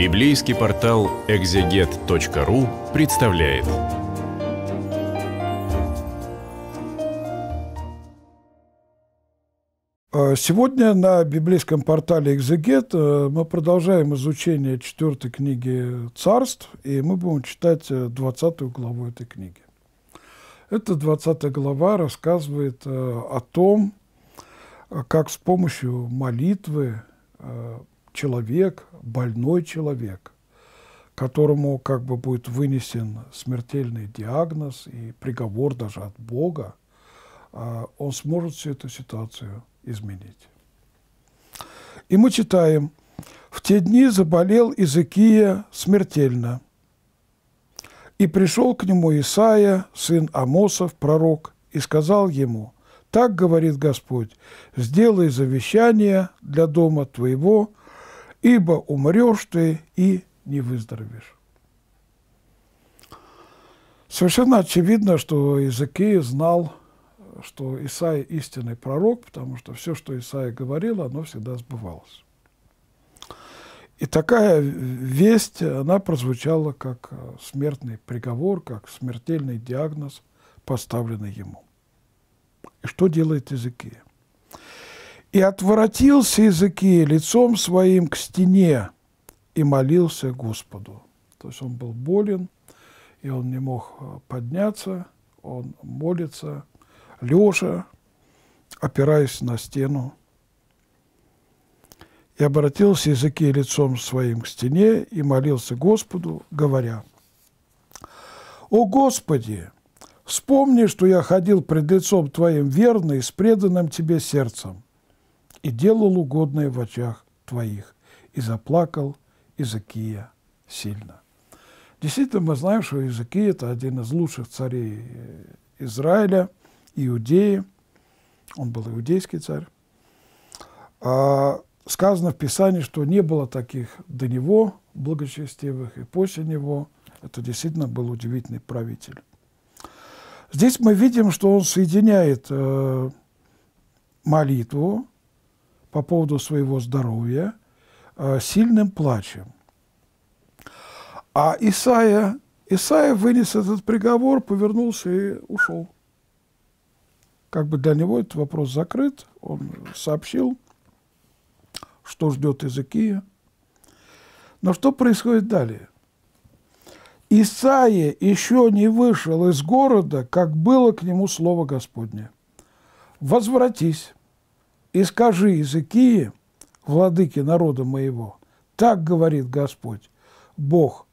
Библейский портал экзегет.ру представляет. А, сегодня на библейском портале «Экзегет» э, мы продолжаем изучение четвертой книги «Царств», и мы будем читать 20 э, главу этой книги. Эта 20 глава рассказывает э, о том, как с помощью молитвы человек, больной человек, которому как бы будет вынесен смертельный диагноз и приговор даже от Бога, а, он сможет всю эту ситуацию изменить. И мы читаем, в те дни заболел Изыкия смертельно, и пришел к нему Исаия, сын Амосов, пророк, и сказал ему, «Так говорит Господь, сделай завещание для дома твоего, ибо умрешь ты и не выздоровеешь. Совершенно очевидно, что Иезекия знал, что Исаия истинный пророк, потому что все, что Исаия говорил, оно всегда сбывалось. И такая весть, она прозвучала как э, смертный приговор, как смертельный диагноз, поставленный ему. И что делает Иезекия? И отворотился языки лицом своим к стене и молился Господу. То есть он был болен, и он не мог э, подняться, он молится, лежа, опираясь на стену. И обратился языки лицом своим к стене и молился Господу, говоря, «О Господи, вспомни, что я ходил пред лицом Твоим верно и с преданным Тебе сердцем, и делал угодное в очах твоих. И заплакал Изакия сильно. Действительно, мы знаем, что Изакия – это один из лучших царей э, Израиля, Иудеи. Он был иудейский царь. А, сказано в Писании, что не было таких до него благочестивых и после него. Это действительно был удивительный правитель. Здесь мы видим, что он соединяет э, молитву по поводу своего здоровья э, сильным плачем. А Исаия, Исаия вынес этот приговор, повернулся и ушел. Как бы для него этот вопрос закрыт. Он сообщил, что ждет Иезекия. Но что происходит далее? Исаия еще не вышел из города, как было к нему слово Господне. «Возвратись, и скажи языки, владыки народа моего, так говорит Господь, Бог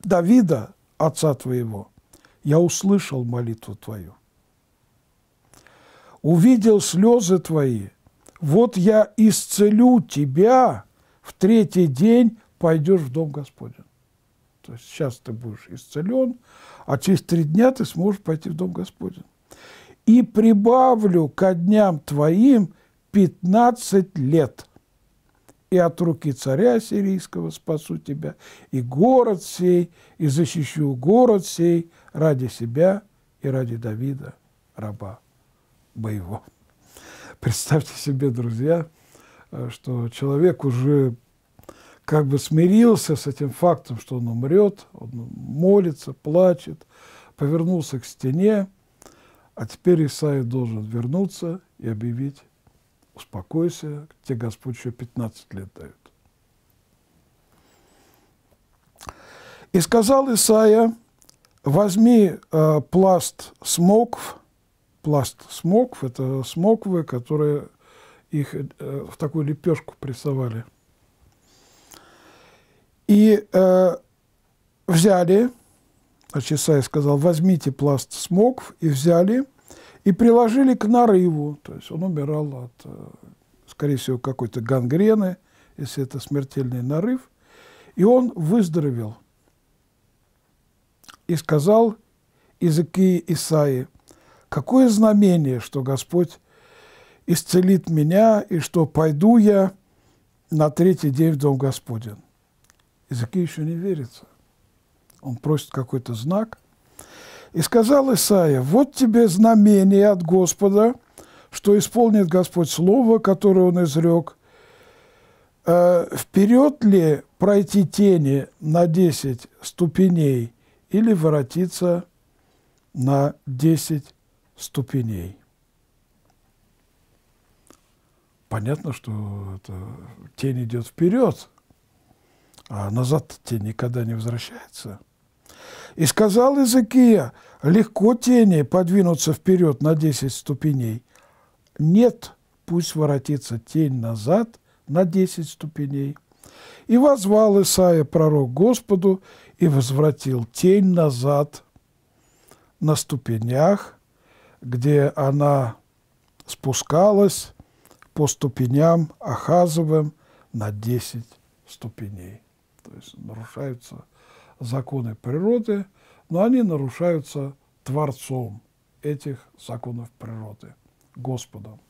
Давида, отца твоего, я услышал молитву твою. Увидел слезы твои, вот я исцелю тебя, в третий день пойдешь в дом Господень. То есть сейчас ты будешь исцелен, а через три дня ты сможешь пойти в дом Господень и прибавлю ко дням твоим пятнадцать лет, и от руки царя сирийского спасу тебя, и город сей, и защищу город сей ради себя и ради Давида, раба боевого. Представьте себе, друзья, что человек уже как бы смирился с этим фактом, что он умрет, он молится, плачет, повернулся к стене, а теперь Исаия должен вернуться и объявить, успокойся, тебе Господь еще 15 лет дает. И сказал Исаия, возьми э, пласт смокв, пласт смокв, это смоквы, которые их э, в такую лепешку прессовали, и э, взяли Значит, Исаия сказал, возьмите пласт смокв и взяли, и приложили к нарыву. То есть он умирал от, э, скорее всего, какой-то гангрены, если это смертельный нарыв. И он выздоровел. И сказал Иезекии Исаии, какое знамение, что Господь исцелит меня, и что пойду я на третий день в Дом Господен. Иезекия еще не верится. Он просит какой-то знак. И сказал Исаия, вот тебе знамение от Господа, что исполнит Господь Слово, которое Он изрек. Э, вперед ли пройти тени на 10 ступеней или воротиться на 10 ступеней? Понятно, что это, тень идет вперед, а назад тень никогда не возвращается – и сказал Иезекия, легко тени подвинуться вперед на десять ступеней. Нет, пусть воротится тень назад на десять ступеней. И возвал Исаия пророк Господу, и возвратил тень назад на ступенях, где она спускалась по ступеням Ахазовым на 10 ступеней. То есть нарушаются законы природы, но они нарушаются Творцом этих законов природы, Господом,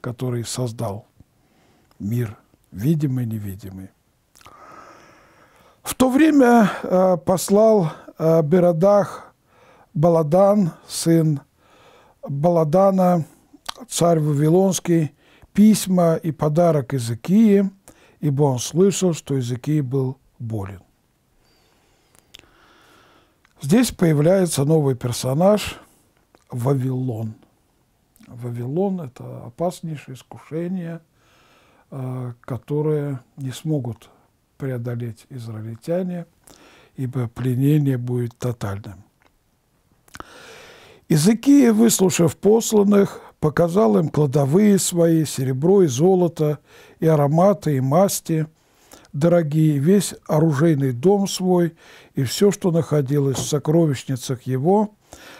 который создал мир видимый и невидимый. В то время э, послал э, Берадах Баладан, сын Баладана, царь Вавилонский, письма и подарок Изыкии, ибо он слышал, что Иезекии был болен. Здесь появляется новый персонаж – Вавилон. Вавилон – это опаснейшее искушение, э, которое не смогут преодолеть израильтяне, ибо пленение будет тотальным. Изыкия, выслушав посланных, показал им кладовые свои, серебро и золото, и ароматы, и масти – дорогие, весь оружейный дом свой и все, что находилось в сокровищницах его,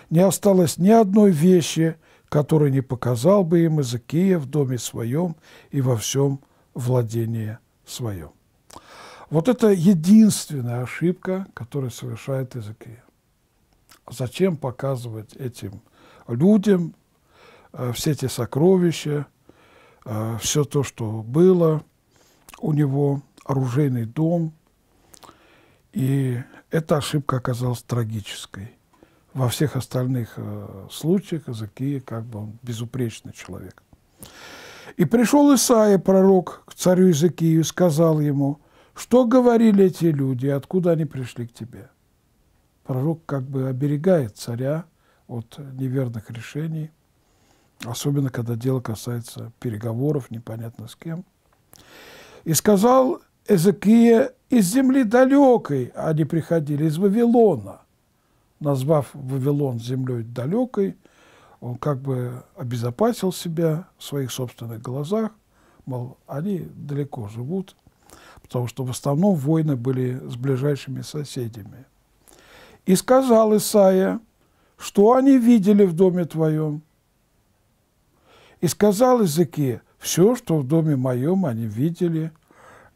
не осталось ни одной вещи, которую не показал бы им Иезекия в доме своем и во всем владении своем. Вот это единственная ошибка, которую совершает Иезекия. Зачем показывать этим людям э, все эти сокровища, э, все то, что было у него – оружейный дом. И эта ошибка оказалась трагической. Во всех остальных э, случаях Иезекия как бы он безупречный человек. И пришел Исаия, пророк, к царю Иезекию, и сказал ему, что говорили эти люди, откуда они пришли к тебе. Пророк как бы оберегает царя от неверных решений, особенно когда дело касается переговоров непонятно с кем. И сказал Эзекия из земли далекой а они приходили, из Вавилона. Назвав Вавилон землей далекой, он как бы обезопасил себя в своих собственных глазах, мол, они далеко живут, потому что в основном войны были с ближайшими соседями. И сказал Исаия, что они видели в доме твоем. И сказал Иезекия, все, что в доме моем они видели –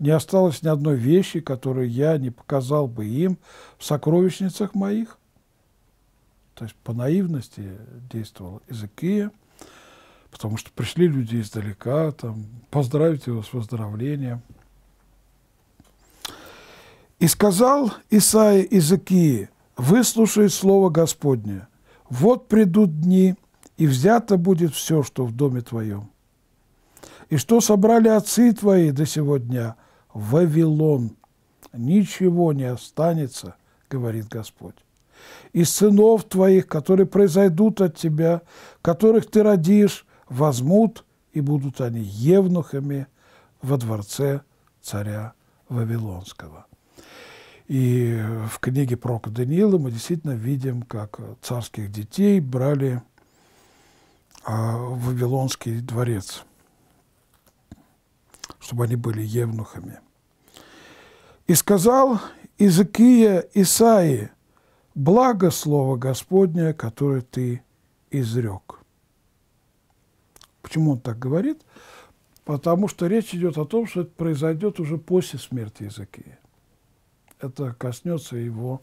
не осталось ни одной вещи, которую я не показал бы им в сокровищницах моих. То есть по наивности действовал Изыкия, потому что пришли люди издалека, там, поздравить его с выздоровлением. И сказал Исаия Иезекии, выслушай слово Господне, вот придут дни, и взято будет все, что в доме твоем. И что собрали отцы твои до сего дня, Вавилон. Ничего не останется, говорит Господь. Из сынов твоих, которые произойдут от тебя, которых ты родишь, возьмут, и будут они евнухами во дворце царя Вавилонского. И в книге Прока Даниила мы действительно видим, как царских детей брали а, в Вавилонский дворец чтобы они были евнухами. И сказал Изыкия Исаи, благо слово Господне, которое ты изрек. Почему он так говорит? Потому что речь идет о том, что это произойдет уже после смерти Изыкия. Это коснется его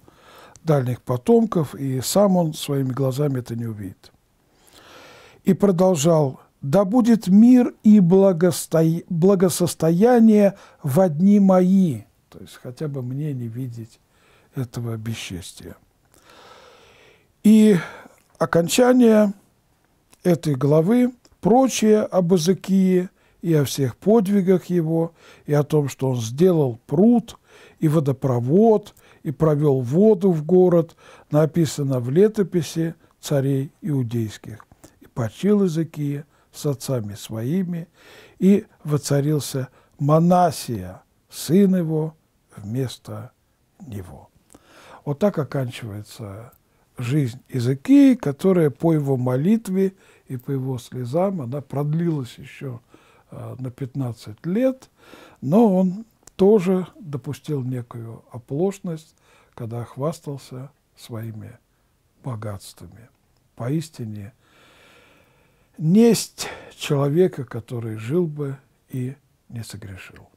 дальних потомков, и сам он своими глазами это не увидит. И продолжал да будет мир и благосостояние в одни мои». То есть хотя бы мне не видеть этого бесчестия. И окончание этой главы прочее об Азыкии и о всех подвигах его, и о том, что он сделал пруд и водопровод, и провел воду в город, написано в летописи царей иудейских. И почил Азыкия с отцами своими, и воцарился Манасия, сын его, вместо него. Вот так оканчивается жизнь Иезекии, которая по его молитве и по его слезам, она продлилась еще э, на 15 лет, но он тоже допустил некую оплошность, когда хвастался своими богатствами. Поистине – несть человека, который жил бы и не согрешил.